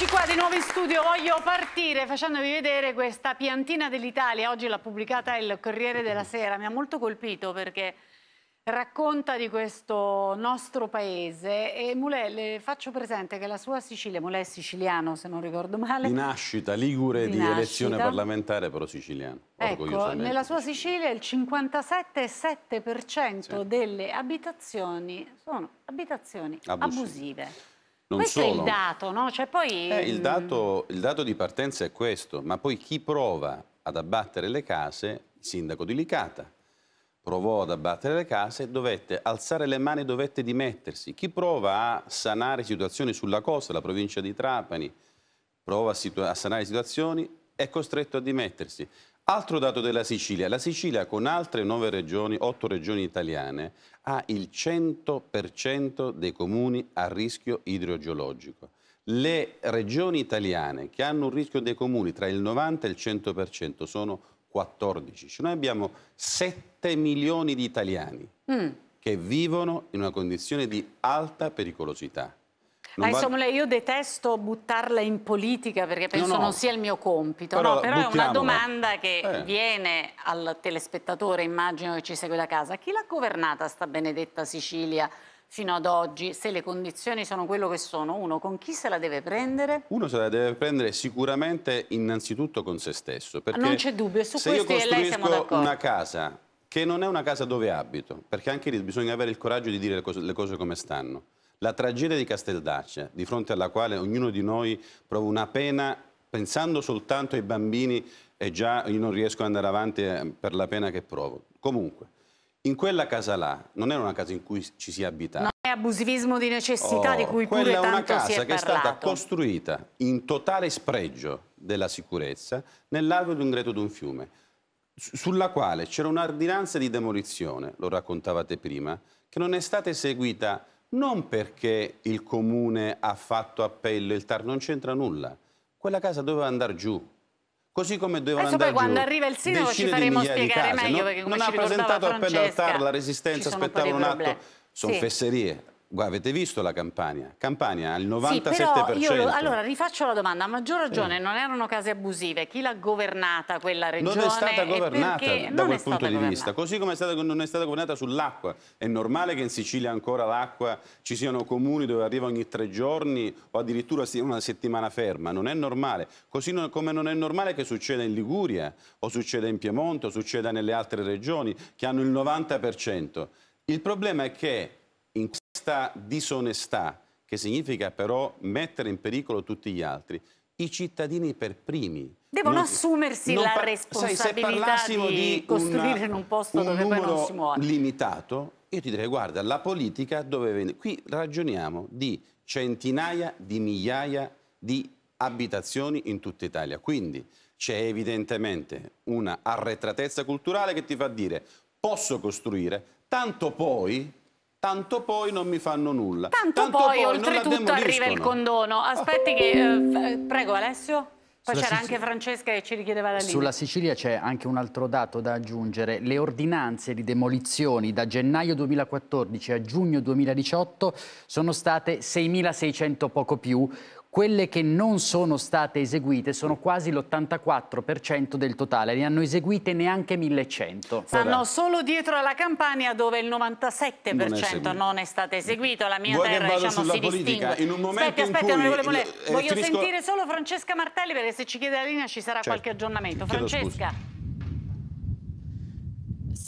Eccoci qua di nuovo in studio, voglio partire facendovi vedere questa piantina dell'Italia, oggi l'ha pubblicata il Corriere della Sera, mi ha molto colpito perché racconta di questo nostro paese e Mulè, le faccio presente che la sua Sicilia, Mulè è siciliano se non ricordo male. Di nascita, Ligure di, di nascita. elezione parlamentare però siciliano. Ecco, nella sua Sicilia il 57,7% sì. delle abitazioni sono abitazioni abusive. abusive. Non questo solo. è il dato, no? Cioè poi... eh, il, mm, dato, il dato di partenza è questo, ma poi chi prova ad abbattere le case, il sindaco di Licata, provò ad abbattere le case, dovette alzare le mani, dovette dimettersi. Chi prova a sanare situazioni sulla costa, la provincia di Trapani, prova a, a sanare situazioni, è costretto a dimettersi. Altro dato della Sicilia, la Sicilia con altre nove regioni, otto regioni italiane, ha il 100% dei comuni a rischio idrogeologico. Le regioni italiane che hanno un rischio dei comuni tra il 90 e il 100% sono 14. Cioè noi abbiamo 7 milioni di italiani mm. che vivono in una condizione di alta pericolosità. Ma eh, insomma, io detesto buttarla in politica perché penso no, no. non sia il mio compito. Però, no, però è una domanda che eh. viene al telespettatore, immagino che ci segue da casa. Chi l'ha governata sta benedetta Sicilia? fino ad oggi, se le condizioni sono quello che sono, uno con chi se la deve prendere? Uno se la deve prendere sicuramente innanzitutto con se stesso. non c'è dubbio, su questo e lei siamo d'accordo. Se io una casa che non è una casa dove abito, perché anche lì bisogna avere il coraggio di dire le cose, le cose come stanno. La tragedia di Casteldaccia, di fronte alla quale ognuno di noi prova una pena, pensando soltanto ai bambini, e già io non riesco ad andare avanti eh, per la pena che provo. Comunque, in quella casa là non era una casa in cui ci si abitava. No, è abusivismo di necessità oh, di cui pure tanto si è parlato. Quella è una casa che è stata costruita in totale spregio della sicurezza nell'arco di un greto di un fiume, sulla quale c'era un'ordinanza di demolizione, lo raccontavate prima, che non è stata eseguita non perché il comune ha fatto appello, il TAR non c'entra nulla. Quella casa doveva andare giù. Così come doveva Adesso andare poi giù. quando arriva il sindaco ci faremo spiegare meglio perché come non ha presentato appello al TAR, la resistenza aspettava un atto. Sono sì. fesserie. Guarda, avete visto la Campania? Campania al 97%. Sì, però io, allora rifaccio la domanda, a maggior ragione eh. non erano case abusive, chi l'ha governata quella regione? Non è stata governata da quel punto di governata. vista, così come è stata, non è stata governata sull'acqua. È normale che in Sicilia ancora l'acqua ci siano comuni dove arriva ogni tre giorni o addirittura una settimana ferma, non è normale. Così non, come non è normale che succeda in Liguria o succeda in Piemonte o succeda nelle altre regioni che hanno il 90%. Il problema è che questa disonestà, che significa però mettere in pericolo tutti gli altri, i cittadini per primi. Devono non, assumersi non la responsabilità sai, di, di costruire una, in un posto un dove poi non si muore. limitato, io ti direi, guarda, la politica dove viene... Qui ragioniamo di centinaia di migliaia di abitazioni in tutta Italia, quindi c'è evidentemente una arretratezza culturale che ti fa dire posso costruire, tanto poi Tanto poi non mi fanno nulla. Tanto, Tanto poi, poi, oltretutto arriva il condono. Aspetti che... Eh, eh prego Alessio. Poi c'era anche Francesca che ci richiedeva la linea. Sulla Sicilia c'è anche un altro dato da aggiungere. Le ordinanze di demolizioni da gennaio 2014 a giugno 2018 sono state 6.600 poco più, quelle che non sono state eseguite sono quasi l'84% del totale, ne hanno eseguite neanche 1100. Stanno solo dietro alla Campania dove il 97% non è, non è stato eseguito, la mia Vuoi terra diciamo, si politica? distingue. In un momento aspetti, aspetti, onorevole Mole, eh, voglio finisco... sentire solo Francesca Martelli perché se ci chiede la linea ci sarà certo. qualche aggiornamento. Francesca.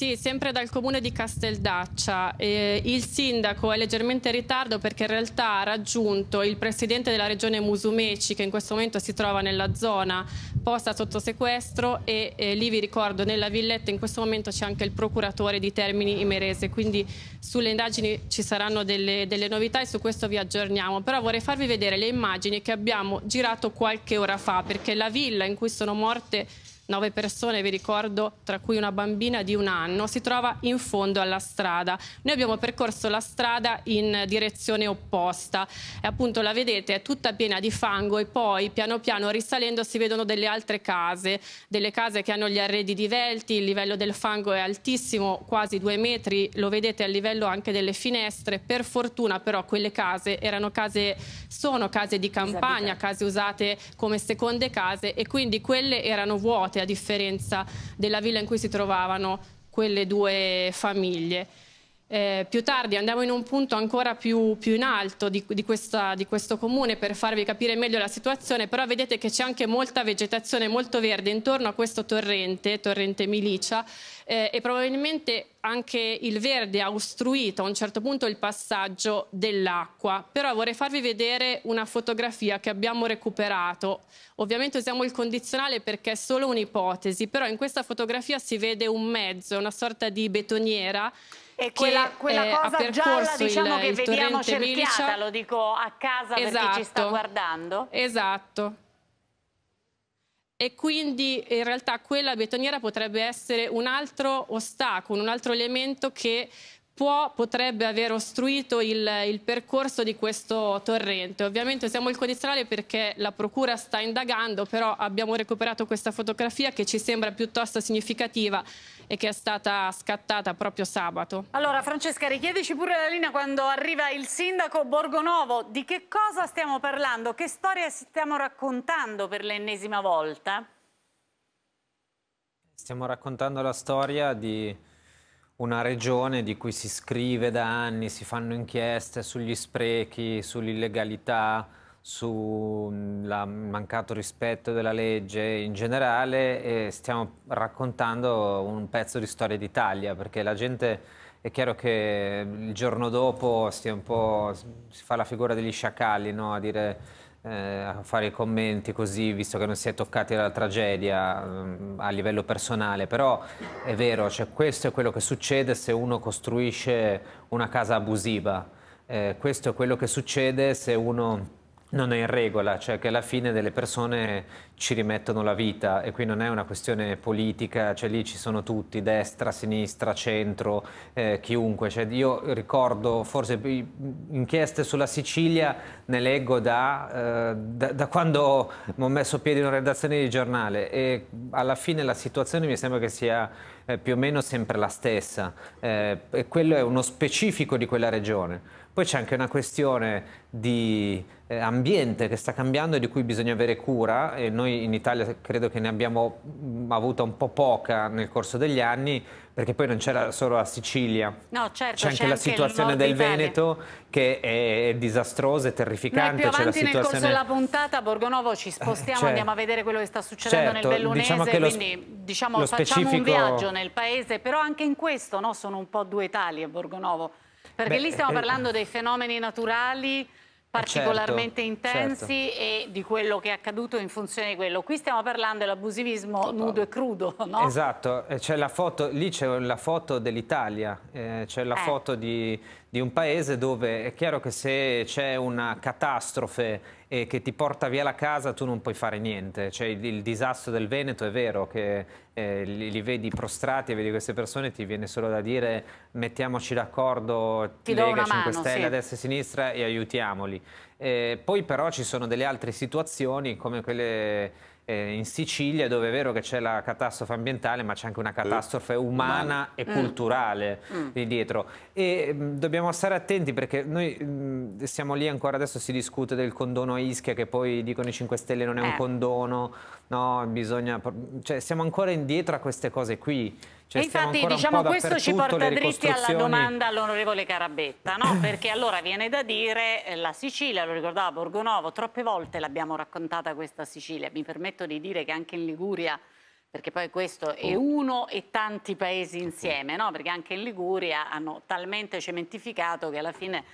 Sì, sempre dal comune di Casteldaccia. Eh, il sindaco è leggermente in ritardo perché in realtà ha raggiunto il presidente della regione Musumeci, che in questo momento si trova nella zona posta sotto sequestro e eh, lì vi ricordo nella villetta in questo momento c'è anche il procuratore di Termini Imerese, quindi sulle indagini ci saranno delle, delle novità e su questo vi aggiorniamo. Però vorrei farvi vedere le immagini che abbiamo girato qualche ora fa perché la villa in cui sono morte nove persone, vi ricordo, tra cui una bambina di un anno, si trova in fondo alla strada. Noi abbiamo percorso la strada in direzione opposta e appunto la vedete è tutta piena di fango e poi piano piano risalendo si vedono delle altre case, delle case che hanno gli arredi divelti, il livello del fango è altissimo, quasi due metri, lo vedete a livello anche delle finestre, per fortuna però quelle case erano case, sono case di campagna, case usate come seconde case e quindi quelle erano vuote a differenza della villa in cui si trovavano quelle due famiglie. Eh, più tardi andiamo in un punto ancora più, più in alto di, di, questa, di, questo comune per farvi capire meglio la situazione, però vedete che c'è anche molta vegetazione, molto verde intorno a questo torrente, torrente Milicia, eh, e probabilmente anche il verde ha ostruito a un certo punto il passaggio dell'acqua. Però vorrei farvi vedere una fotografia che abbiamo recuperato. Ovviamente usiamo il condizionale perché è solo un'ipotesi, però in questa fotografia si vede un mezzo, una sorta di betoniera e quella, quella eh, cosa gialla diciamo il, che il vediamo cerchiata, Milicia. lo dico a casa esatto, per chi ci sta esatto. guardando. Esatto. E quindi in realtà quella betoniera potrebbe essere un altro ostacolo, un altro elemento che può, potrebbe aver ostruito il, il percorso di questo torrente. Ovviamente siamo il codistrale perché la procura sta indagando, però abbiamo recuperato questa fotografia che ci sembra piuttosto significativa e che è stata scattata proprio sabato. Allora Francesca, richiedici pure la linea quando arriva il sindaco Borgonovo. Di che cosa stiamo parlando? Che storia stiamo raccontando per l'ennesima volta? Stiamo raccontando la storia di una regione di cui si scrive da anni, si fanno inchieste sugli sprechi, sull'illegalità, sul mm, mancato rispetto della legge in generale e stiamo raccontando un pezzo di storia d'Italia perché la gente è chiaro che il giorno dopo si, si fa la figura degli sciacalli no? a dire eh, a fare i commenti così, visto che non si è toccati dalla tragedia mh, mm, a livello personale, però è vero, cioè, questo è quello che succede se uno costruisce una casa abusiva, eh, questo è quello che succede se uno non è in regola, cioè che alla fine delle persone ci rimettono la vita e qui non è una questione politica, cioè lì ci sono tutti, destra, sinistra, centro, eh, chiunque. Cioè, io ricordo forse inchieste sulla Sicilia, ne leggo da, eh, da, da quando ho messo piede in una redazione di giornale e alla fine la situazione mi sembra che sia eh, più o meno sempre la stessa eh, e quello è uno specifico di quella regione poi c'è anche una questione di eh, ambiente che sta cambiando e di cui bisogna avere cura e noi in Italia credo che ne abbiamo mm, avuta un po' poca nel corso degli anni perché poi non c'era solo la Sicilia. No, certo, c'è anche, anche la situazione del Veneto che è disastrosa e terrificante. Noi più avanti situazione... nel corso della puntata a Borgonovo ci spostiamo, eh, cioè, andiamo a vedere quello che sta succedendo certo, nel diciamo Bellunese, diciamo lo, quindi diciamo, facciamo specifico... un viaggio nel paese, però anche in questo no, sono un po' due Italie Borgonovo. Perché Beh, lì stiamo eh, parlando dei fenomeni naturali eh, certo, particolarmente certo, intensi certo. e di quello che è accaduto in funzione di quello. Qui stiamo parlando dell'abusivismo oh, nudo e crudo, no? Esatto, eh, foto, lì c'è la foto dell'Italia, eh, c'è la eh. foto di, di un paese dove è chiaro che se c'è una catastrofe e che ti porta via la casa tu non puoi fare niente. Cioè, il, il disastro del Veneto è vero che eh, li, li, vedi prostrati e vedi queste persone ti viene solo da dire mettiamoci d'accordo, ti Lega 5 Stelle, sì. destra e sinistra e aiutiamoli. Eh, poi però ci sono delle altre situazioni come quelle eh, in Sicilia dove è vero che c'è la catastrofe ambientale ma c'è anche una eh, catastrofe umana e mm. culturale mm. lì dietro e mh, mm, dobbiamo stare attenti perché noi mh, siamo lì ancora adesso si discute del condono a Ischia che poi dicono i 5 Stelle non è un eh. condono no bisogna cioè siamo ancora indietro a queste cose qui cioè, infatti diciamo questo ci porta dritti alla domanda all'onorevole Carabetta, no? perché allora viene da dire eh, la Sicilia, lo ricordava Borgonovo, troppe volte l'abbiamo raccontata questa Sicilia, mi permetto di dire che anche in Liguria, perché poi questo è oh. uno e tanti paesi insieme, no? perché anche in Liguria hanno talmente cementificato che alla fine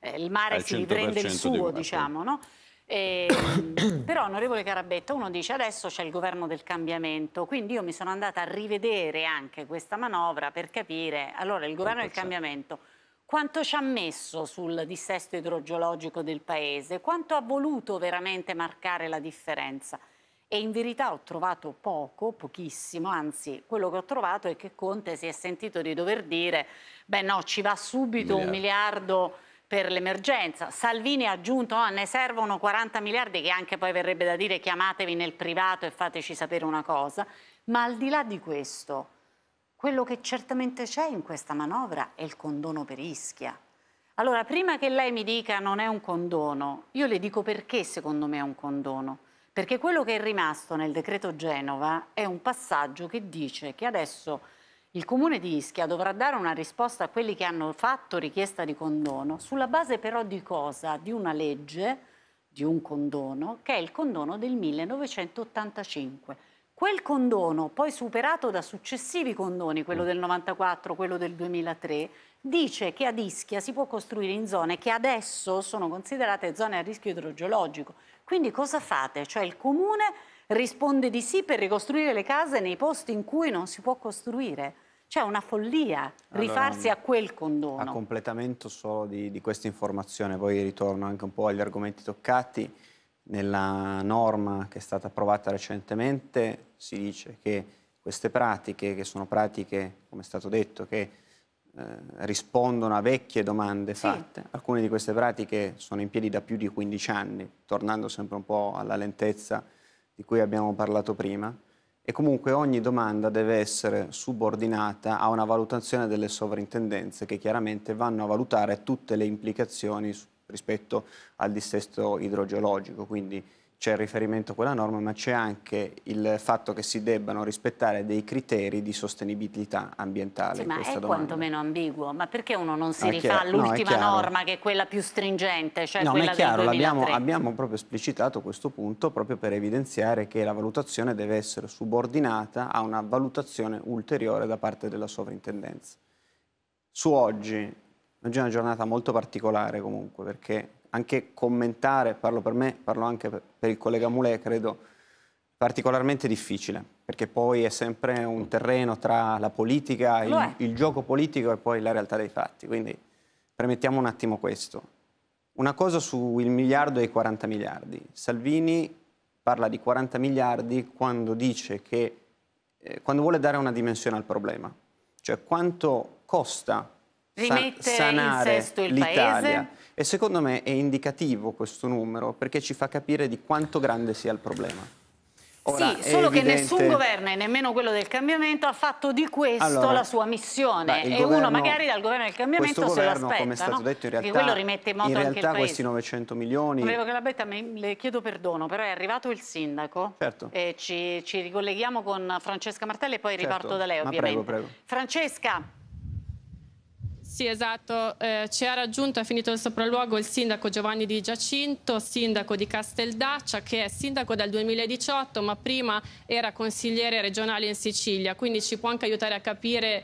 eh, il mare si riprende il suo, di diciamo. No? E, ehm, però, onorevole Carabetta, uno dice adesso c'è il governo del cambiamento, quindi io mi sono andata a rivedere anche questa manovra per capire, allora il governo del cambiamento quanto ci ha messo sul dissesto idrogeologico del paese, quanto ha voluto veramente marcare la differenza. E in verità ho trovato poco, pochissimo, anzi quello che ho trovato è che Conte si è sentito di dover dire, beh no, ci va subito un miliardo, un miliardo per l'emergenza. Salvini ha aggiunto oh, ne servono 40 miliardi che anche poi verrebbe da dire chiamatevi nel privato e fateci sapere una cosa. Ma al di là di questo, quello che certamente c'è in questa manovra è il condono per Ischia. Allora, prima che lei mi dica non è un condono, io le dico perché secondo me è un condono. Perché quello che è rimasto nel decreto Genova è un passaggio che dice che adesso il Comune di Ischia dovrà dare una risposta a quelli che hanno fatto richiesta di condono, sulla base però di cosa? Di una legge, di un condono, che è il condono del 1985. Quel condono, poi superato da successivi condoni, quello mm. del 94, quello del 2003, dice che ad Ischia si può costruire in zone che adesso sono considerate zone a rischio idrogeologico. Quindi cosa fate? Cioè il Comune risponde di sì per ricostruire le case nei posti in cui non si può costruire. Cioè una follia allora, rifarsi a quel condono. A completamento solo di, di questa informazione, poi ritorno anche un po' agli argomenti toccati. Nella norma che è stata approvata recentemente si dice che queste pratiche, che sono pratiche, come è stato detto, che eh, rispondono a vecchie domande sì. fatte, alcune di queste pratiche sono in piedi da più di 15 anni, tornando sempre un po' alla lentezza di cui abbiamo parlato prima, e comunque ogni domanda deve essere subordinata a una valutazione delle sovrintendenze che chiaramente vanno a valutare tutte le implicazioni rispetto al dissesto idrogeologico, quindi c'è il riferimento a quella norma, ma c'è anche il fatto che si debbano rispettare dei criteri di sostenibilità ambientale. Sì, ma è domanda. quantomeno ambiguo, ma perché uno non si rifà all'ultima no, norma che è quella più stringente? Cioè no, ma è chiaro, abbiamo, abbiamo proprio esplicitato questo punto proprio per evidenziare che la valutazione deve essere subordinata a una valutazione ulteriore da parte della sovrintendenza. Su oggi, oggi è una giornata molto particolare comunque perché anche commentare, parlo per me, parlo anche per il collega Mulè, credo particolarmente difficile, perché poi è sempre un terreno tra la politica, il, il, gioco politico e poi la realtà dei fatti. Quindi premettiamo un attimo questo. Una cosa sul miliardo e i 40 miliardi. Salvini parla di 40 miliardi quando dice che, eh, quando vuole dare una dimensione al problema, cioè quanto costa rimette sanare in sesto il l'Italia. Paese? E secondo me è indicativo questo numero perché ci fa capire di quanto grande sia il problema. Ora, sì, solo evidente... che nessun governo, e nemmeno quello del cambiamento, ha fatto di questo allora, la sua missione. Beh, e governo, uno magari dal governo del cambiamento questo se governo, come è stato no? detto, in realtà, quello rimette in moto in realtà questi 900 milioni... Volevo che la Betta, le chiedo perdono, però è arrivato il sindaco. Certo. Ci, ci, ricolleghiamo con Francesca Martelli e poi certo, riparto da lei, ovviamente. Prego, prego. Francesca... Sì, esatto. Eh, ci ha raggiunto, ha finito il sopralluogo, il sindaco Giovanni Di Giacinto, sindaco di Casteldaccia, che è sindaco dal 2018, ma prima era consigliere regionale in Sicilia, quindi ci può anche aiutare a capire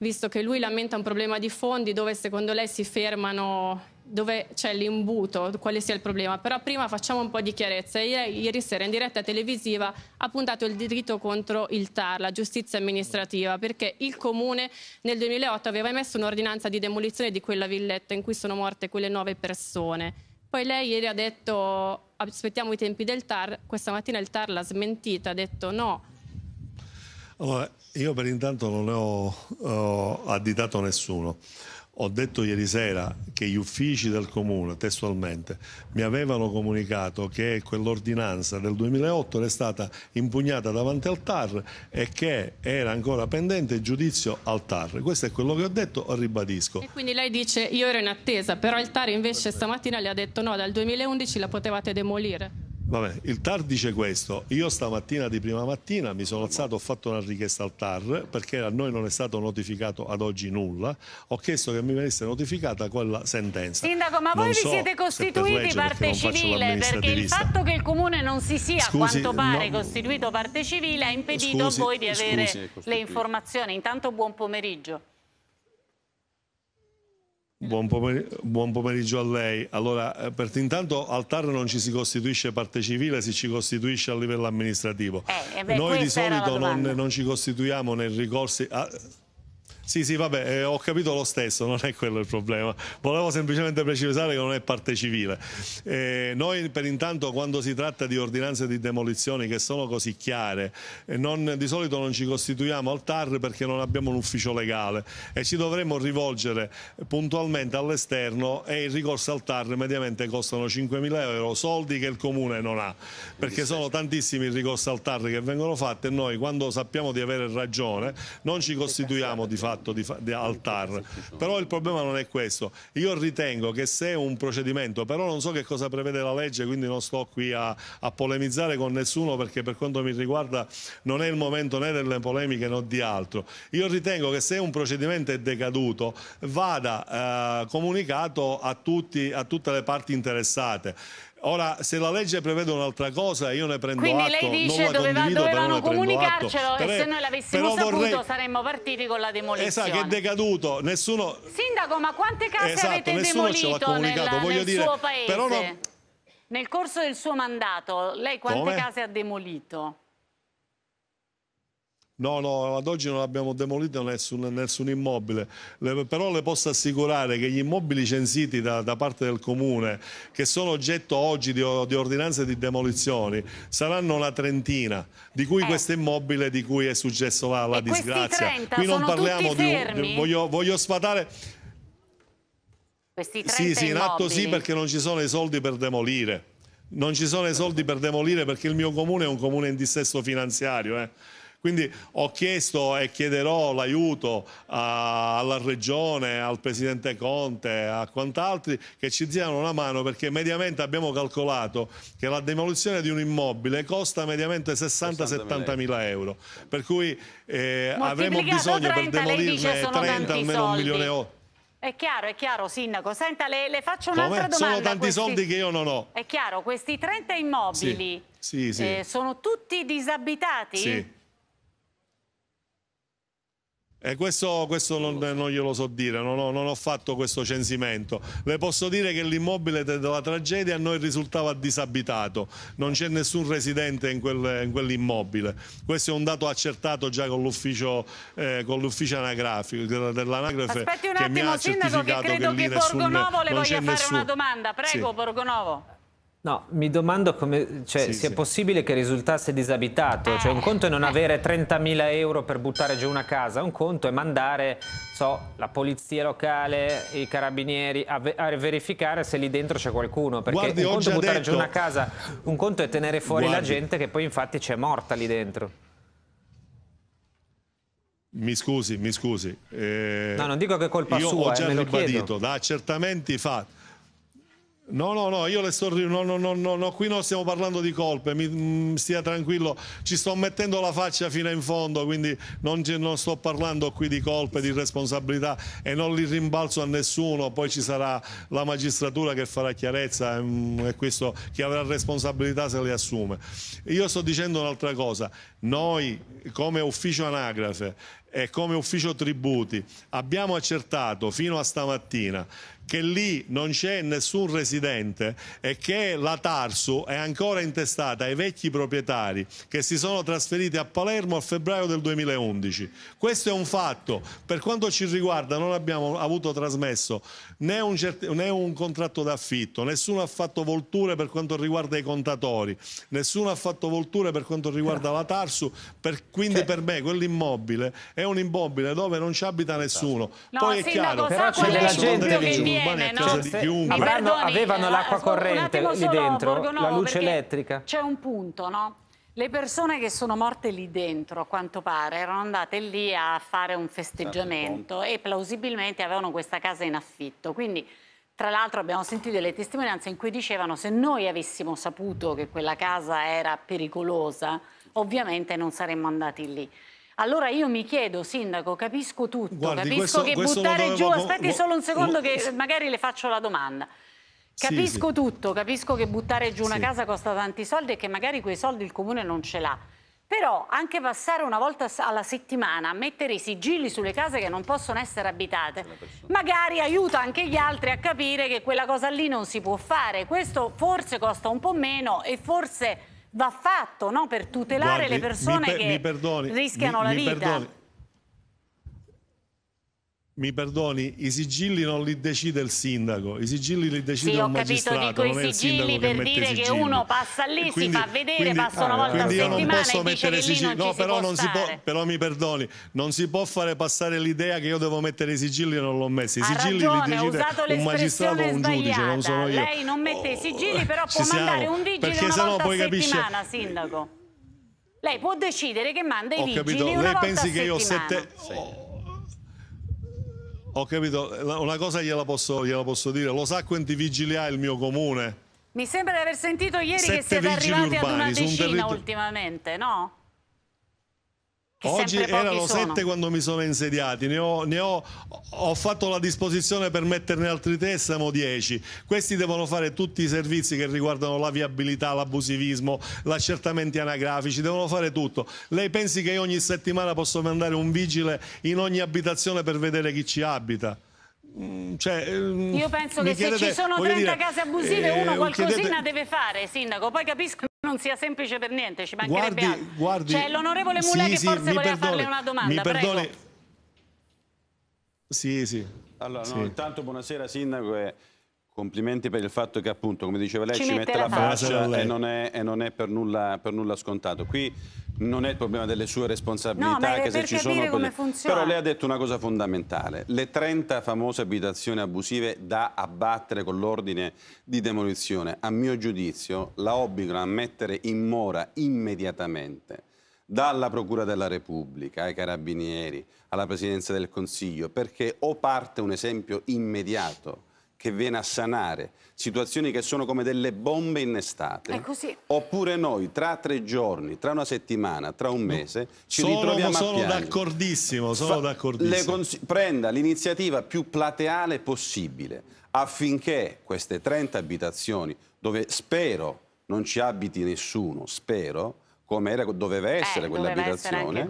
visto che lui lamenta un problema di fondi dove secondo lei si fermano dove c'è l'imbuto, quale sia il problema, però prima facciamo un po' di chiarezza. Ieri sera in diretta televisiva ha puntato il diritto contro il TAR, la giustizia amministrativa, perché il comune nel 2008 aveva emesso un'ordinanza di demolizione di quella villetta in cui sono morte quelle nove persone. Poi lei ieri ha detto aspettiamo i tempi del TAR, questa mattina il TAR l'ha smentita, ha detto no. Allora, io per intanto non ne ho, eh, ho additato nessuno. Ho detto ieri sera che gli uffici del comune, testualmente, mi avevano comunicato che quell'ordinanza del 2008 era stata impugnata davanti al TAR e che era ancora pendente il giudizio al TAR. Questo è quello che ho detto, ribadisco. E quindi lei dice io ero in attesa, però il TAR invece stamattina le ha detto no, dal 2011 la potevate demolire. Vabbè, il TAR dice questo. Io stamattina di prima mattina mi sono alzato, ho fatto una richiesta al TAR perché a noi non è stato notificato ad oggi nulla. Ho chiesto che mi venisse notificata quella sentenza. Sindaco, ma non voi so vi siete costituiti parte civile perché il fatto che il comune non si sia a quanto pare no, costituito parte civile ha impedito scusi, a voi di avere le informazioni. Intanto buon pomeriggio. Eh. Buon pomeriggio, buon pomeriggio, a lei. Allora, eh, per, intanto al TAR non ci si costituisce parte civile, si ci costituisce a livello amministrativo. Eh, eh beh, Noi di solito non, non, ci costituiamo nei ricorsi... A, ah, sì, sì, vabbè, eh, ho capito lo stesso, non è quello il problema. Volevo semplicemente precisare che non è parte civile. Eh, noi per intanto quando si tratta di ordinanze di demolizioni che sono così chiare, eh, non, di solito non ci costituiamo al TAR perché non abbiamo un ufficio legale e ci dovremmo rivolgere puntualmente all'esterno e il ricorso al TAR mediamente costano 5.000 euro, soldi che il comune non ha, perché sono tantissimi i ricorsi al TAR che vengono fatti e noi quando sappiamo di avere ragione non ci costituiamo di fatto fatto di, di, al TAR. Però il problema non è questo. Io ritengo che se un procedimento, però non so che cosa prevede la legge, quindi non sto qui a, a polemizzare con nessuno perché per quanto mi riguarda non è il momento né delle polemiche né di altro. Io ritengo che se un procedimento è decaduto vada eh, comunicato a, tutti, a tutte le parti interessate. Ora, se la legge prevede un'altra cosa, io ne prendo Quindi atto. Quindi lei dice che doveva, dovevano comunicarcelo atto, e se noi l'avessimo saputo vorrei... saremmo partiti con la demolizione. Esatto, che è decaduto. Nessuno... Sindaco, ma quante case esatto, avete demolito nella, nel dire, suo paese? No... Nel corso del suo mandato, lei quante Come? case ha demolito? No, no, ad oggi non abbiamo demolito nessun, nessun immobile, le, però le posso assicurare che gli immobili censiti da, da parte del Comune, che sono oggetto oggi di, di, ordinanze di demolizioni, saranno una trentina, di cui eh. questo immobile di cui è successo la, la disgrazia. Qui non parliamo di un... Voglio, voglio sfatare... Questi 30 sì, sì, in atto immobili. sì perché non ci sono i soldi per demolire. Non ci sono i soldi per demolire perché il mio comune è un comune in dissesto finanziario. Eh. Quindi ho chiesto e chiederò l'aiuto alla Regione, al Presidente Conte, a quant'altri che ci diano una mano perché mediamente abbiamo calcolato che la demolizione di un immobile costa mediamente 60-70 mila euro. Per cui eh, avremo bisogno 30, per demolirne 30 almeno soldi. un milione e 8. È chiaro, è chiaro, Sindaco. Senta, le, le faccio un'altra domanda. Sono tanti questi... soldi che io non ho. È chiaro, questi 30 immobili sì, sì, sì. Eh, sono tutti disabitati? Sì. Eh, questo, questo non, non, glielo so dire, non ho, non ho, fatto questo censimento. Le posso dire che l'immobile della tragedia a noi risultava disabitato, non c'è nessun residente in, quel, in quell'immobile. Questo è un dato accertato già con l'ufficio, eh, anagrafico dell'anagrafe. Aspetti un attimo, che mi ha Sindaco, che credo che, che Borgonovo nessun, le voglia fare nessun... una domanda. Prego, sì. Borgonovo. No, mi domando come cioè, sì, sia sì. possibile che risultasse disabitato. Cioè, un conto è non eh. avere 30.000 euro per buttare giù una casa, un conto è mandare so, la polizia locale, i carabinieri a, ve a verificare se lì dentro c'è qualcuno. Perché Guardi, un conto è buttare detto... giù una casa, un conto è tenere fuori Guardi. la gente che poi infatti c'è morta lì dentro. Mi scusi, mi scusi. Eh... no, non dico che è colpa io sua. Io eh, ho già eh, ribadito, da accertamenti fatti No, no, no, io le sto... No, no, no, no, no, qui non stiamo parlando di colpe, mi, mm, stia tranquillo, ci sto mettendo la faccia fino in fondo, quindi non, sto parlando qui di colpe, di responsabilità e non li rimbalzo a nessuno, poi ci sarà la magistratura che farà chiarezza mm, e questo chi avrà responsabilità se le assume. Io sto dicendo un'altra cosa, noi come ufficio anagrafe eh, come ufficio tributi abbiamo accertato fino a stamattina che lì non c'è nessun residente e che la Tarsu è ancora intestata ai vecchi proprietari che si sono trasferiti a Palermo a febbraio del 2011. Questo è un fatto. Per quanto ci riguarda non abbiamo avuto trasmesso né un, né un contratto d'affitto, nessuno ha fatto volture per quanto riguarda i contatori, nessuno ha fatto volture per quanto riguarda la Tarsu, per, quindi cioè. per me quell'immobile è un immobile dove non ci abita nessuno. No, Poi è chiaro, c'è della gente che viene, no? Cioè, se, avevano eh, l'acqua corrente lì dentro, la luce elettrica. C'è un punto, no? Le persone che sono morte lì dentro, a quanto pare, erano andate lì a fare un festeggiamento certo. e plausibilmente avevano questa casa in affitto. Quindi, tra l'altro, abbiamo sentito delle testimonianze in cui dicevano se noi avessimo saputo che quella casa era pericolosa, ovviamente non saremmo andati lì. Allora io mi chiedo, sindaco, capisco tutto, Guardi, capisco questo, che questo buttare dovevo, giù, aspetti solo un secondo che magari le faccio la domanda. Capisco sì, tutto, capisco che buttare giù una casa costa tanti soldi e che magari quei soldi il comune non ce l'ha. Però anche passare una volta alla settimana a mettere i sigilli sulle case che non possono essere abitate, magari aiuta anche gli altri a capire che quella cosa lì non si può fare. Questo forse costa un po' meno e forse va fatto no? per tutelare Guardi, le persone per, che perdoni, rischiano mi, la mi vita. Perdoni mi perdoni, i sigilli non li decide il sindaco, i sigilli li decide sì, un magistrato, non ho capito, sindaco i sigilli per dire che uno passa lì, quindi, si fa vedere, quindi, passa una volta quindi a settimana io non mettere sigilli, non no, però, non si può, però mi perdoni, non si può fare passare l'idea che io devo mettere i sigilli e non l'ho messo. I sigilli ragione, li decide un magistrato o un giudice, non sono io. Lei non mette i oh, sigilli, però può mandare un vigile Perché una volta poi a settimana, capisce... sindaco. Lei può decidere che manda i Ho vigili capito. Lei pensi che io ho sette... Ho capito, una cosa gliela posso, gliela posso dire, lo sa quanti vigili ha il mio comune? Mi sembra di aver sentito ieri Sette che siete arrivati urbani, ad una decina un ultimamente, no? Oggi erano sono. sette quando mi sono insediati, ne ho, ne ho, ho fatto la disposizione per metterne altri tre, siamo dieci. Questi devono fare tutti i servizi che riguardano la viabilità, l'abusivismo, gli accertamenti anagrafici, devono fare tutto. Lei pensi che io ogni settimana posso mandare un vigile in ogni abitazione per vedere chi ci abita? Mm, cioè, mm, Io penso che chiedete, se ci sono 30 dire, case abusive eh, uno qualcosina chiedete... deve fare, Sindaco. Poi capisco che non sia semplice per niente, ci mancherebbe guardi, altro. Guardi, C'è cioè, l'onorevole Mula sì, che sì, forse voleva perdoni, farle una domanda, prego. Sì, sì. Allora, sì. No, intanto buonasera Sindaco e complimenti per il fatto che appunto, come diceva lei, ci, ci mette, mette, la faccia, faccia e, non è, e non è, per, nulla, per nulla scontato. Qui non è il problema delle sue responsabilità, no, anche se ci sono quelle... Però lei ha detto una cosa fondamentale. Le 30 famose abitazioni abusive da abbattere con l'ordine di demolizione, a mio giudizio, la obbligano a mettere in mora immediatamente dalla Procura della Repubblica ai Carabinieri, alla Presidenza del Consiglio, perché o parte un esempio immediato che viene a sanare situazioni che sono come delle bombe innestate. Oppure noi tra tre giorni, tra una settimana, tra un mese ci sono, ritroviamo sono a piangere. D'accordissimo, sono d'accordissimo. Prenda l'iniziativa più plateale possibile affinché queste 30 abitazioni, dove spero non ci abiti nessuno, spero, come era, doveva eh, essere eh, quell'abitazione,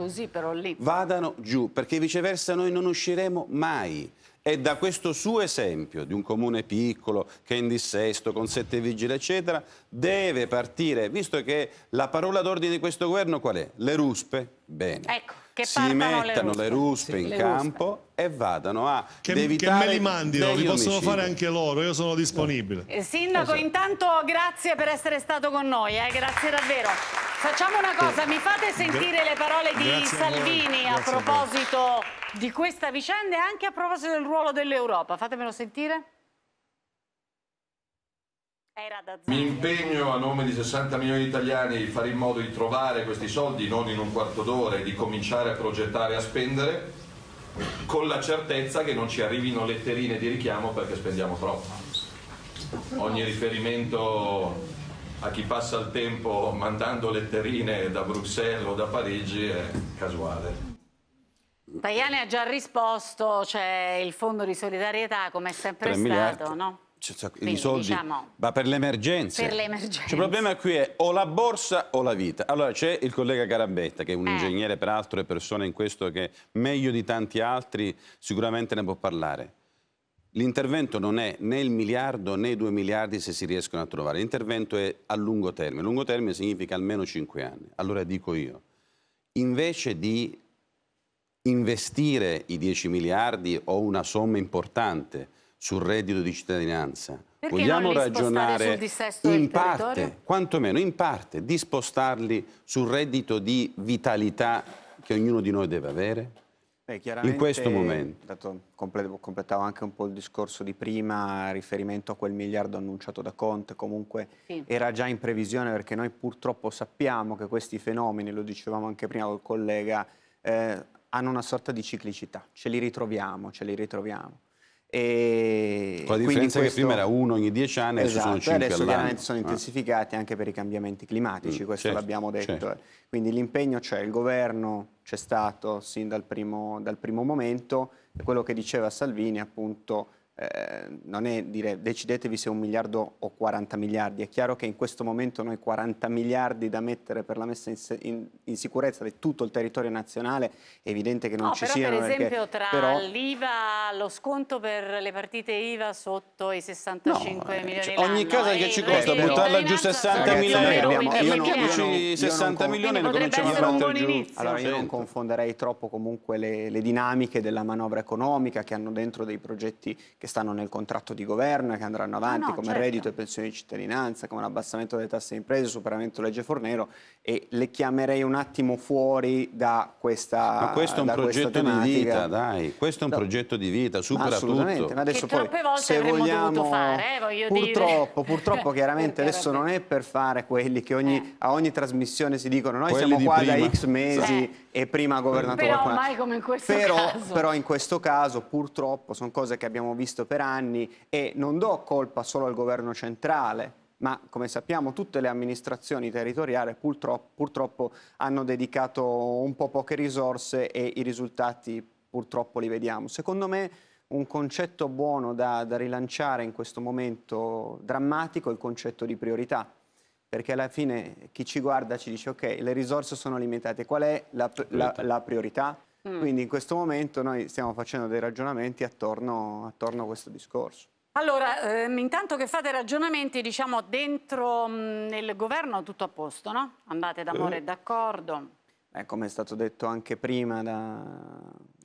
vadano giù, perché viceversa noi non usciremo mai. E da questo suo esempio di un comune piccolo che è in dissesto, con sette vigili, eccetera, deve partire, visto che la parola d'ordine di questo governo qual è? Le ruspe? Bene. Ecco che si mettano le ruspe, in campo e vadano a che, che me li mandino, li possono omicidi. fare anche loro, io sono disponibile. Eh, sindaco, esatto. intanto grazie per essere stato con noi, eh, grazie davvero. Facciamo una cosa, mi fate sentire le parole di grazie Salvini a, a proposito a di questa vicenda e anche a proposito del ruolo dell'Europa, fatemelo sentire. Mi impegno a nome di 60 milioni di italiani di fare in modo di trovare questi soldi non in un quarto d'ora e di cominciare a progettare e a spendere con la certezza che non ci arrivino letterine di richiamo perché spendiamo troppo. Ogni riferimento a chi passa il tempo mandando letterine da Bruxelles o da Parigi è casuale. Tajani ha già risposto, c'è cioè il fondo di solidarietà come è sempre stato, no? cioè, Quindi, i soldi, diciamo, ma per l'emergenza. Per cioè, l'emergenza. il problema qui è o la borsa o la vita. Allora c'è il collega Garabetta, che è un eh. ingegnere peraltro e persona in questo che meglio di tanti altri sicuramente ne può parlare. L'intervento non è né il miliardo né i due miliardi se si riescono a trovare, l'intervento è a lungo termine. Lungo termine significa almeno cinque anni. Allora dico io, invece di investire i 10 miliardi o una somma importante sul reddito di cittadinanza. Perché Vogliamo ragionare in parte, territorio? quantomeno in parte, di spostarli sul reddito di vitalità che ognuno di noi deve avere? Beh, in questo momento. Dato, completavo anche un po' il discorso di prima, riferimento a quel miliardo annunciato da Conte, comunque sì. era già in previsione perché noi purtroppo sappiamo che questi fenomeni, lo dicevamo anche prima col collega, eh, hanno una sorta di ciclicità, ce li ritroviamo, ce li ritroviamo. E Con la differenza questo... che prima era uno ogni dieci anni, esatto, adesso sono esatto, cinque adesso chiaramente sono ah. intensificati ah. anche per i cambiamenti climatici, mm, questo certo, l'abbiamo detto. Certo. Quindi l'impegno c'è, il governo c'è stato sin dal primo, dal primo momento, quello che diceva Salvini appunto eh, non è dire decidetevi se un miliardo o 40 miliardi, è chiaro che in questo momento noi 40 miliardi da mettere per la messa in, in, in sicurezza di tutto il territorio nazionale è evidente che non no, ci siano. Per esempio perché, tra però... l'IVA, lo sconto per le partite IVA sotto i 65 no, eh, milioni euro. Cioè, ogni cosa che eh, ci costa buttarla giù 60 mila euro, mettiamoci 60 milioni e cominciamo a mettere giù. Inizio. Allora io non confonderei troppo comunque le, le dinamiche della manovra economica che hanno dentro dei progetti che che stanno nel contratto di governo e che andranno ah, avanti, no, come certo. reddito e pensione di cittadinanza, come l'abbassamento delle tasse di imprese, superamento legge Fornero, e le chiamerei un attimo fuori da questa Ma questo è un progetto di vita, dai, questo è un no. progetto di vita, supera assolutamente. tutto. Ma adesso che poi, se vogliamo, fare, eh, purtroppo, purtroppo chiaramente adesso non è per fare quelli che ogni, eh. a ogni trasmissione si dicono noi quelli siamo qua prima. da X mesi... Eh e prima governatore. governato però qualcun come in questo però, caso. Però in questo caso purtroppo sono cose che abbiamo visto per anni e non do colpa solo al governo centrale, ma come sappiamo tutte le amministrazioni territoriali purtroppo, purtroppo hanno dedicato un po' poche risorse e i risultati purtroppo li vediamo. Secondo me un concetto buono da, da rilanciare in questo momento drammatico è il concetto di priorità perché alla fine chi ci guarda ci dice ok, le risorse sono limitate, qual è la, la, la priorità? Mm. Quindi in questo momento noi stiamo facendo dei ragionamenti attorno, attorno a questo discorso. Allora, ehm, intanto che fate ragionamenti, diciamo, dentro mh, mm, nel governo tutto a posto, no? Andate d'amore e eh. d'accordo. Eh, come è stato detto anche prima da,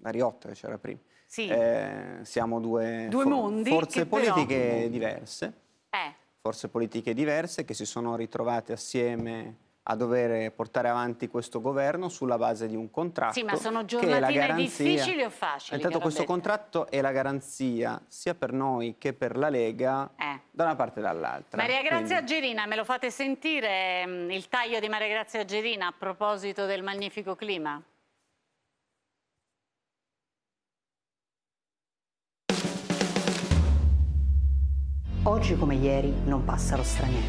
da Riotta, che c'era prima. Sì. Eh, siamo due, due for mondi forze politiche però... diverse. Eh forze politiche diverse che si sono ritrovate assieme a dover portare avanti questo governo sulla base di un contratto. Sì, ma sono giornate difficili o facili? Intanto questo contratto è la garanzia sia per noi che per la Lega eh. da una parte e dall'altra. Maria Grazia Quindi... Gerina, me lo fate sentire mm, il taglio di Maria Grazia Gerina a proposito del magnifico clima? Oggi come ieri non passano stranieri.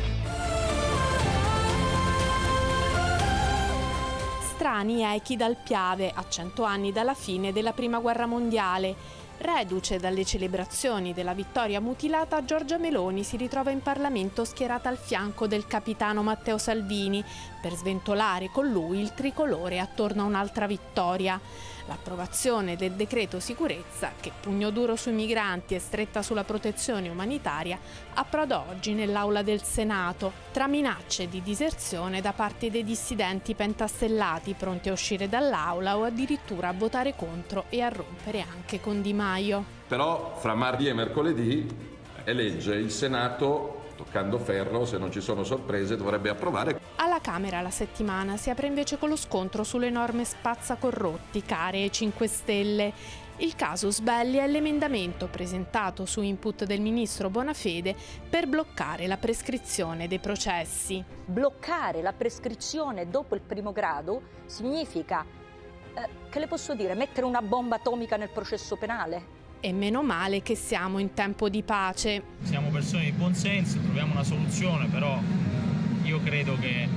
Strani echi dal Piave, a cento anni dalla fine della Prima Guerra Mondiale. Reduce dalle celebrazioni della vittoria mutilata, Giorgia Meloni si ritrova in Parlamento schierata al fianco del capitano Matteo Salvini per sventolare con lui il tricolore attorno a un'altra vittoria. L'approvazione del decreto sicurezza, che pugno duro sui migranti e stretta sulla protezione umanitaria, approda oggi nell'aula del Senato, tra minacce di diserzione da parte dei dissidenti pentastellati pronti a uscire dall'aula o addirittura a votare contro e a rompere anche con Di Maio. Però fra martedì e mercoledì è legge, il Senato toccando ferro, se non ci sono sorprese dovrebbe approvare. Alla Camera la settimana si apre invece con lo scontro sulle norme spazzacorrotti, care e 5 Stelle. Il caso Sbelli è l'emendamento presentato su input del ministro Bonafede per bloccare la prescrizione dei processi. Bloccare la prescrizione dopo il primo grado significa, eh, che le posso dire, mettere una bomba atomica nel processo penale? e meno male che siamo in tempo di pace. Siamo persone di buonsenso, troviamo una soluzione, però io credo che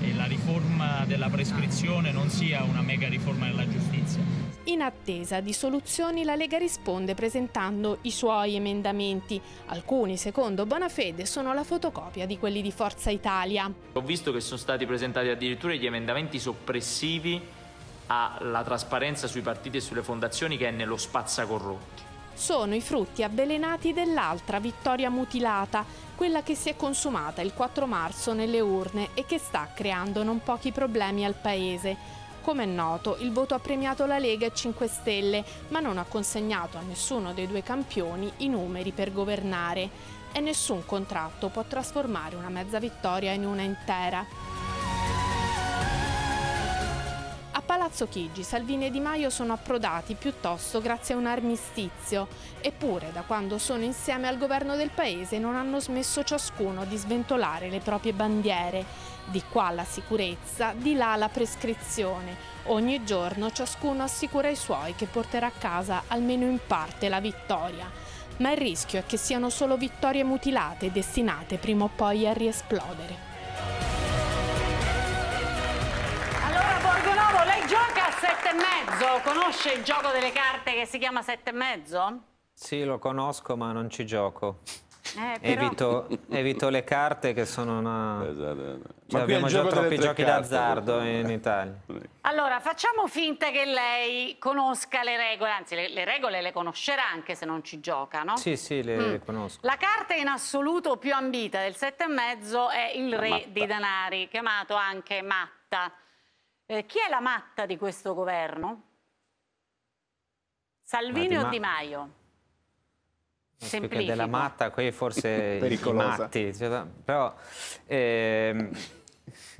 eh, la riforma della prescrizione non sia una mega riforma della giustizia. In attesa di soluzioni la Lega risponde presentando i suoi emendamenti. Alcuni, secondo Bonafede, sono la fotocopia di quelli di Forza Italia. Ho visto che sono stati presentati addirittura gli emendamenti soppressivi alla trasparenza sui partiti e sulle fondazioni che è nello spazzacorrotti sono i frutti avvelenati dell'altra vittoria mutilata, quella che si è consumata il 4 marzo nelle urne e che sta creando non pochi problemi al Paese. Come è noto, il voto ha premiato la Lega e 5 Stelle, ma non ha consegnato a nessuno dei due campioni i numeri per governare. E nessun contratto può trasformare una mezza vittoria in una intera. Palazzo Chigi Salvini e Di Maio sono approdati piuttosto grazie a un armistizio, eppure da quando sono insieme al governo del paese non hanno smesso ciascuno di sventolare le proprie bandiere. Di qua la sicurezza, di là la prescrizione. Ogni giorno ciascuno assicura ai suoi che porterà a casa almeno in parte la vittoria. Ma il rischio è che siano solo vittorie mutilate destinate prima o poi a riesplodere. e mezzo, conosce il gioco delle carte che si chiama sette e mezzo? Sì, lo conosco, ma non ci gioco. Eh, però... evito, evito, le carte che sono una... Esatto, esatto. Cioè, abbiamo già troppi giochi d'azzardo in Italia. Allora, facciamo finta che lei conosca le regole, anzi le, le regole le conoscerà anche se non ci gioca, no? Sì, sì, le, mm. le conosco. La carta in assoluto più ambita del e mezzo è il re matta. dei denari, chiamato anche matta. Eh, chi è la matta di questo governo? Salvini o Di Maio? Semplifico. Della matta, qui forse i matti, cioè, però eh,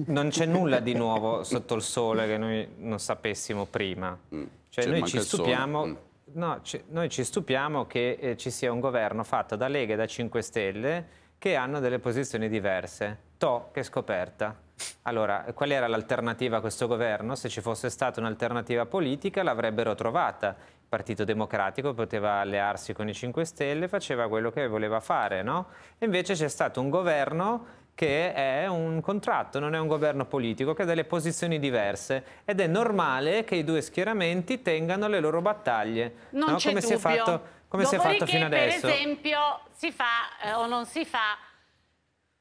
non c'è nulla di nuovo sotto il sole che noi non sapessimo prima. Mm. Cioè, noi ci stupiamo... Mm. No, ci, noi ci stupiamo che eh, ci sia un governo fatto da Lega e da 5 Stelle che hanno delle posizioni diverse. To, che scoperta. Allora, qual era l'alternativa a questo governo? Se ci fosse stata un'alternativa politica l'avrebbero trovata. Il Partito Democratico poteva allearsi con i 5 Stelle, faceva quello che voleva fare, no? E invece c'è stato un governo che è un contratto, non è un governo politico, che ha delle posizioni diverse ed è normale che i due schieramenti tengano le loro battaglie, non no? come, si è, fatto, come si è fatto fino adesso. Per esempio si fa eh, o non si fa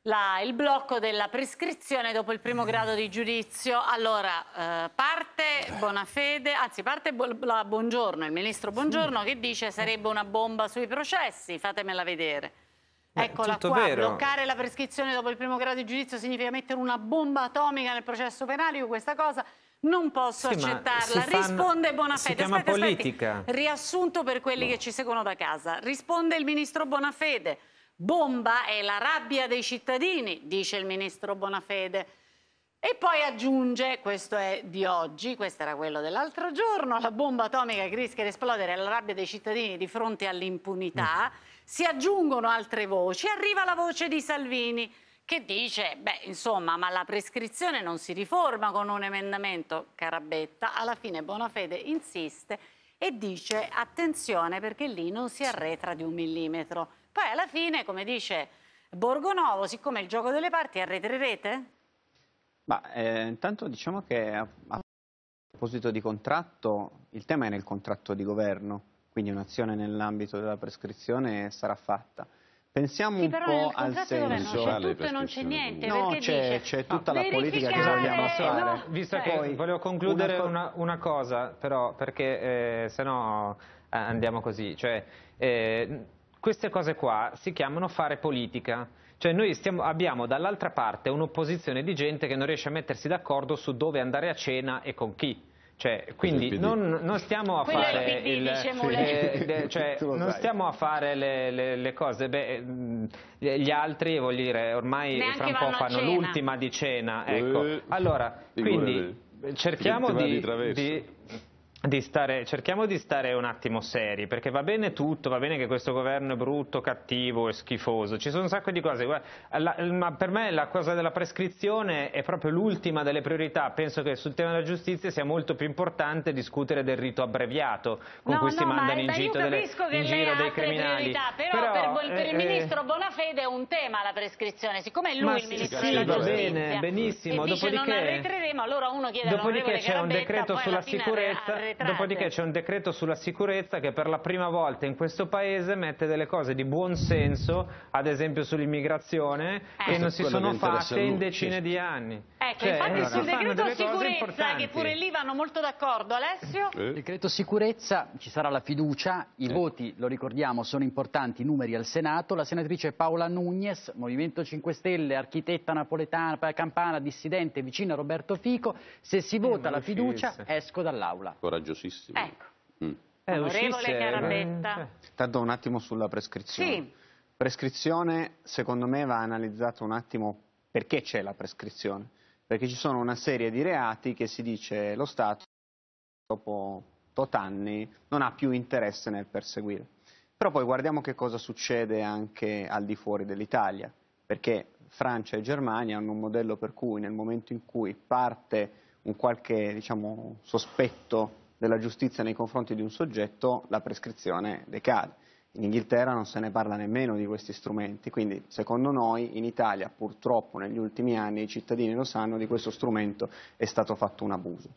la, il blocco della prescrizione dopo il primo mm. grado di giudizio. Allora, eh, parte eh. Bonafede, anzi parte bo la Buongiorno, il ministro Buongiorno sì. che dice sarebbe una bomba sui processi, fatemela vedere. Beh, Eccola qua, vero. bloccare la prescrizione dopo il primo grado di giudizio significa mettere una bomba atomica nel processo penale, io questa cosa non posso sì, accettarla. Fanno... Risponde Bonafede. Si chiama aspetta, politica. Aspetti. Riassunto per quelli no. che ci seguono da casa. Risponde il ministro Bonafede bomba è la rabbia dei cittadini, dice il ministro Bonafede. E poi aggiunge, questo è di oggi, questo era quello dell'altro giorno, la bomba atomica che rischia di esplodere è la rabbia dei cittadini di fronte all'impunità, mm. si aggiungono altre voci, arriva la voce di Salvini che dice, beh insomma, ma la prescrizione non si riforma con un emendamento, carabetta, alla fine Bonafede insiste e dice attenzione perché lì non si arretra di un millimetro. Poi alla fine, come dice Borgonovo, siccome il gioco delle parti arretrerete? Ma eh, intanto diciamo che a, proposito di contratto, il tema è nel contratto di governo, quindi un'azione nell'ambito della prescrizione sarà fatta. Pensiamo sì, un po' al senso. Non c'è tutto e non c'è niente. No, c'è, tutta no, la politica che vogliamo fare. No, cioè, Visto cioè, che volevo concludere una, co una cosa, però, perché eh, se no eh, andiamo così. Cioè, eh, queste cose qua si chiamano fare politica. Cioè noi stiamo, abbiamo dall'altra parte un'opposizione di gente che non riesce a mettersi d'accordo su dove andare a cena e con chi. Cioè, quindi non, non, stiamo a Quello fare, PD, il, diciamo eh, cioè, non stiamo a fare le, le, le cose Beh, mm, gli altri voglio dire ormai Neanche fra un po' fanno l'ultima di cena ecco. Eh, allora quindi cerchiamo di, di, di stare, cerchiamo di stare un attimo seri, perché va bene tutto, va bene che questo governo è brutto, cattivo e schifoso, ci sono un sacco di cose, guarda, la, ma per me la cosa della prescrizione è proprio l'ultima delle priorità, penso che sul tema della giustizia sia molto più importante discutere del rito abbreviato con no, cui no, si mandano in, giro, delle, in giro dei criminali. Priorità, però, però per, per eh, il eh, ministro Bonafede è un tema la prescrizione, siccome è lui il sì, ministro sì, della giustizia bene, benissimo, e dice dopodiché, non arretreremo, allora uno chiede dopodiché c'è un decreto sulla sicurezza arretrate. Dopodiché c'è un decreto sulla sicurezza che per la prima volta in questo paese mette delle cose di buon senso, ad esempio sull'immigrazione, eh. che non si sono fatte in decine di anni. Ecco, cioè, infatti sul decreto sicurezza, che pure lì vanno molto d'accordo, Alessio? Eh. Il decreto sicurezza, ci sarà la fiducia, i eh. voti, lo ricordiamo, sono importanti, i numeri al Senato, la senatrice Paola Nugnes, Movimento 5 Stelle, architetta napoletana, campana, dissidente, vicina a Roberto Fico, se si vota la fiducia esco dall'aula coraggiosissimo. Ecco. Mm. Eh, Onorevole Carabetta. Eh, eh, certo. Tanto un attimo sulla prescrizione. Sì. Prescrizione, secondo me, va analizzato un attimo perché c'è la prescrizione. Perché ci sono una serie di reati che si dice lo Stato dopo tot anni non ha più interesse nel perseguire. Però poi guardiamo che cosa succede anche al di fuori dell'Italia, perché Francia e Germania hanno un modello per cui nel momento in cui parte un qualche diciamo, sospetto della giustizia nei confronti di un soggetto, la prescrizione decade. In Inghilterra non se ne parla nemmeno di questi strumenti, quindi secondo noi in Italia purtroppo negli ultimi anni i cittadini lo sanno di questo strumento è stato fatto un abuso.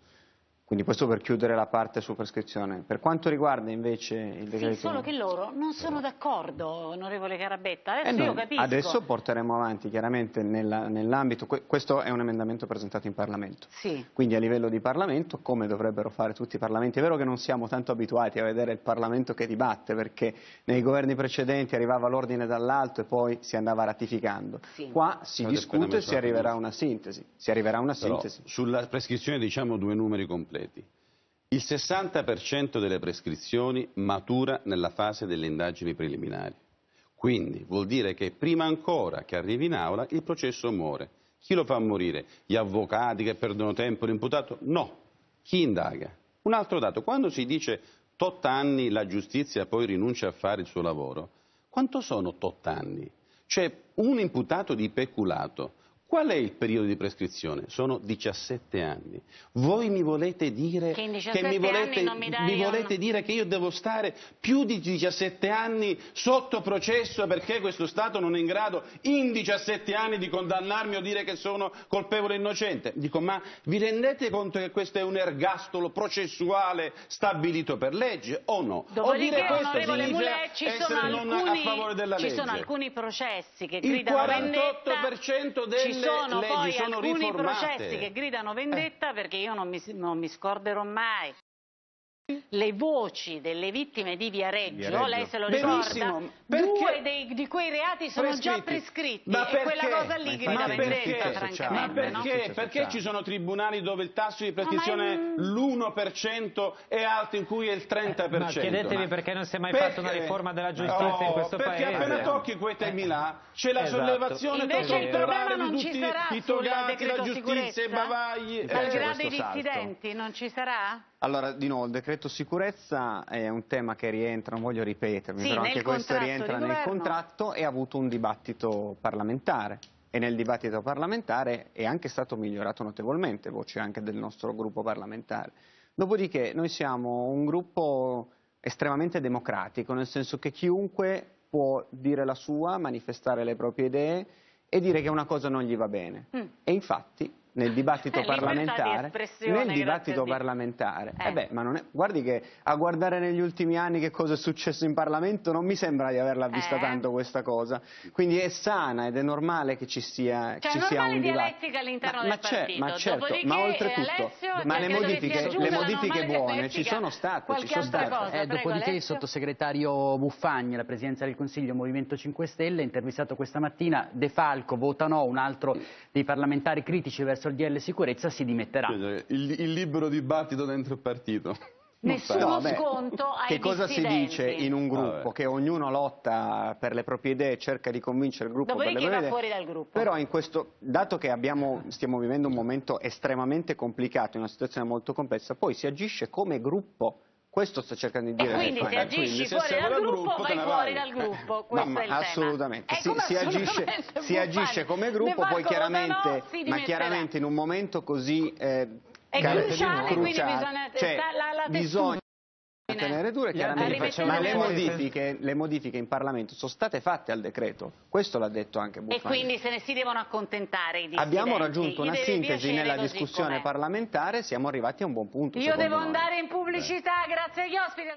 Quindi questo per chiudere la parte su prescrizione. Per quanto riguarda invece il decreto... Sì, solo che loro non sono d'accordo, onorevole Carabetta, adesso eh io capisco. Adesso porteremo avanti chiaramente nell'ambito, nell questo è un emendamento presentato in Parlamento, sì. quindi a livello di Parlamento, come dovrebbero fare tutti i Parlamenti, è vero che non siamo tanto abituati a vedere il Parlamento che dibatte, perché nei governi precedenti arrivava l'ordine dall'alto e poi si andava ratificando. Sì. Qua si Però discute e si arriverà a una sintesi, si arriverà a una Però sintesi. Sulla prescrizione diciamo due numeri completi atleti. Il 60% delle prescrizioni matura nella fase delle indagini preliminari. Quindi vuol dire che prima ancora che arrivi in aula il processo muore. Chi lo fa morire? Gli avvocati che perdono tempo l'imputato? No. Chi indaga? Un altro dato, quando si dice tot anni la giustizia poi rinuncia a fare il suo lavoro, quanto sono tot anni? Cioè un imputato di peculato Qual è il periodo di prescrizione? Sono 17 anni. Voi mi volete dire che, che mi, volete, mi, mi volete dire che io devo stare più di 17 anni sotto processo perché questo Stato non è in grado in 17 anni di condannarmi o dire che sono colpevole o innocente? Dico, ma vi rendete conto che questo è un ergastolo processuale stabilito per legge o no? Dopodiché, o onorevole Mulè, ci sono, alcuni, ci sono alcuni processi che gridano vendetta... Il 48% vendetta, sono poi alcuni riformate. processi che gridano vendetta eh. perché io non mi, non mi scorderò mai le voci delle vittime di Viareggio, Viareggio. lei se lo Benissimo, ricorda, due dei, di quei reati sono prescritti. già prescritti ma e quella cosa lì grida vendetta, francamente. Ma perché? No? perché? ci sono tribunali dove il tasso di prescrizione è l'1% e altri in cui è il 30%? Eh, ma chiedetevi ma... perché non si è mai perché? fatta una riforma della giustizia no, in questo perché paese. Perché appena tocchi quei eh, temi là c'è la esatto. sollevazione Invece il problema non ci sarà i togati, la giustizia, i bavagli. Al eh, grado dei dissidenti non ci sarà? Allora, di nuovo, il decreto sicurezza è un tema che rientra, non voglio ripetermi, sì, però anche questo rientra nel contratto e ha avuto un dibattito parlamentare e nel dibattito parlamentare è anche stato migliorato notevolmente, voce anche del nostro gruppo parlamentare. Dopodiché noi siamo un gruppo estremamente democratico, nel senso che chiunque può dire la sua, manifestare le proprie idee e dire che una cosa non gli va bene. Mm. E infatti nel dibattito parlamentare. Di nel dibattito parlamentare. Eh. Eh beh, è, guardi che a guardare negli ultimi anni che cosa è successo in Parlamento non mi sembra di averla vista eh. tanto questa cosa. Quindi è sana ed è normale che ci sia, cioè, ci sia un dibattito. all'interno del ma partito. Ma certo, ma eh, oltretutto, Alessio, ma le modifiche, le modifiche buone ci sono state, ci sono state. Cosa, eh, prego, dopodiché Alessio. il sottosegretario Buffagni, la Presidenza del Consiglio Movimento 5 Stelle, intervistato questa mattina, De Falco vota no, un altro dei parlamentari critici verso attraverso il DL sicurezza si dimetterà. Il, il libero dibattito dentro il partito. Nessuno no, sconto ai Che cosa dissidenti. si dice in un gruppo? Che ognuno lotta per le proprie idee, cerca di convincere il gruppo Dopodiché per va fuori dal gruppo. Però questo, dato che abbiamo, stiamo vivendo un momento estremamente complicato, una situazione molto complessa, poi si agisce come gruppo questo sto cercando di eh, dire. Quindi se agisci fuori dal, gruppo, gruppo vai fuori dal gruppo. Questo no, è il assolutamente. Tema. Eh, si, si, assolutamente agisce, si, agisce, come gruppo, poi chiaramente, no, ma chiaramente in un momento così... Eh, è cruciale, cioè, cruciale, quindi bisogna... Cioè, la, la bisogna tenere dure, chiaramente ma le modifiche, le modifiche, in Parlamento sono state fatte al decreto, questo l'ha detto anche Buffani. E quindi se ne si devono accontentare i dissidenti. Abbiamo raggiunto una sintesi nella discussione parlamentare, siamo arrivati a un buon punto. Io devo andare in pubblicità, grazie agli ospiti.